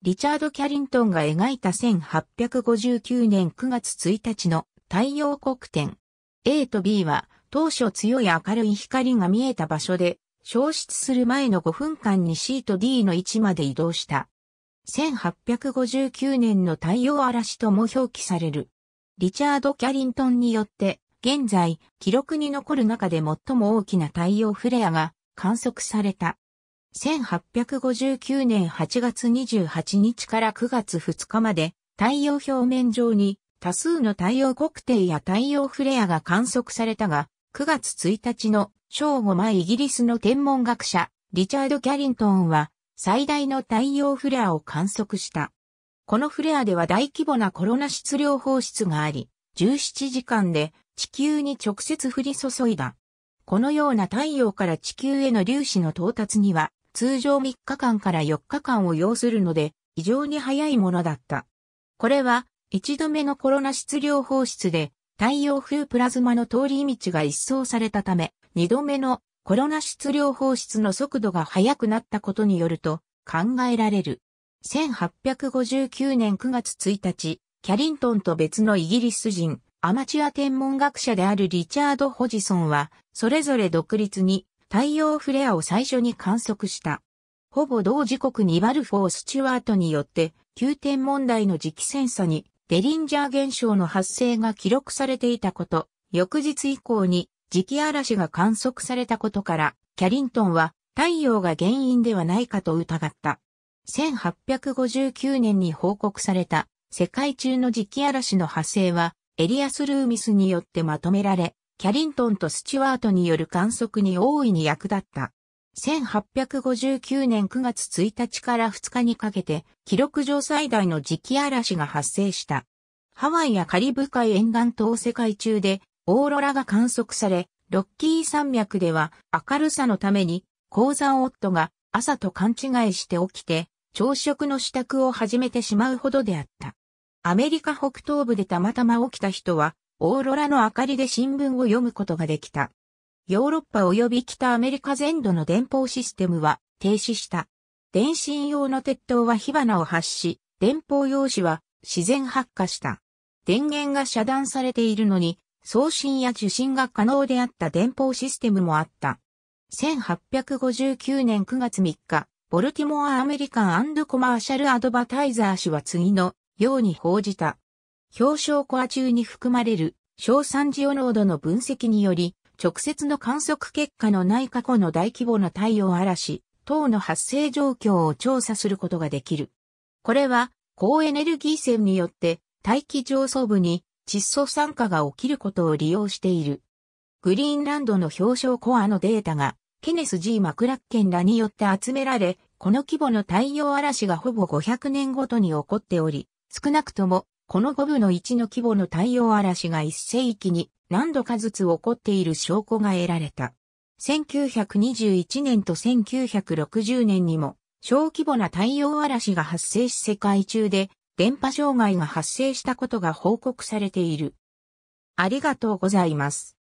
リチャード・キャリントンが描いた1859年9月1日の太陽黒点。A と B は当初強い明るい光が見えた場所で消失する前の5分間に C と D の位置まで移動した。1859年の太陽嵐とも表記される。リチャード・キャリントンによって、現在、記録に残る中で最も大きな太陽フレアが観測された。1859年8月28日から9月2日まで太陽表面上に多数の太陽黒点や太陽フレアが観測されたが、9月1日の正午前イギリスの天文学者リチャード・キャリントンは最大の太陽フレアを観測した。このフレアでは大規模なコロナ質量放出があり、17時間で地球に直接降り注いだ。このような太陽から地球への粒子の到達には通常3日間から4日間を要するので、異常に早いものだった。これは、1度目のコロナ質量放出で、太陽風プラズマの通り道が一掃されたため、2度目のコロナ質量放出の速度が速くなったことによると考えられる。1859年9月1日、キャリントンと別のイギリス人、アマチュア天文学者であるリチャード・ホジソンは、それぞれ独立に太陽フレアを最初に観測した。ほぼ同時刻にバルフォー・スチュワートによって、急転問題の磁気センサに、デリンジャー現象の発生が記録されていたこと、翌日以降に磁気嵐が観測されたことから、キャリントンは太陽が原因ではないかと疑った。1859年に報告された世界中の磁気嵐の発生はエリアス・ルーミスによってまとめられ、キャリントンとスチュワートによる観測に大いに役立った。1859年9月1日から2日にかけて、記録上最大の磁気嵐が発生した。ハワイやカリブ海沿岸等世界中で、オーロラが観測され、ロッキー山脈では明るさのために、鉱山夫が朝と勘違いして起きて、朝食の支度を始めてしまうほどであった。アメリカ北東部でたまたま起きた人は、オーロラの明かりで新聞を読むことができた。ヨーロッパ及び北アメリカ全土の電報システムは停止した。電信用の鉄塔は火花を発し、電報用紙は自然発火した。電源が遮断されているのに、送信や受信が可能であった電報システムもあった。1859年9月3日、ボルティモア・アメリカンコマーシャル・アドバタイザー氏は次のように報じた。氷床コア中に含まれる硝酸ジオノードの分析により、直接の観測結果のない過去の大規模な太陽嵐等の発生状況を調査することができる。これは、高エネルギー線によって大気上層部に窒素酸化が起きることを利用している。グリーンランドの氷床コアのデータが、ケネス G マクラッケンらによって集められ、この規模の太陽嵐がほぼ500年ごとに起こっており、少なくともこの5分の1の規模の太陽嵐が一世紀に何度かずつ起こっている証拠が得られた。1921年と1960年にも小規模な太陽嵐が発生し世界中で電波障害が発生したことが報告されている。ありがとうございます。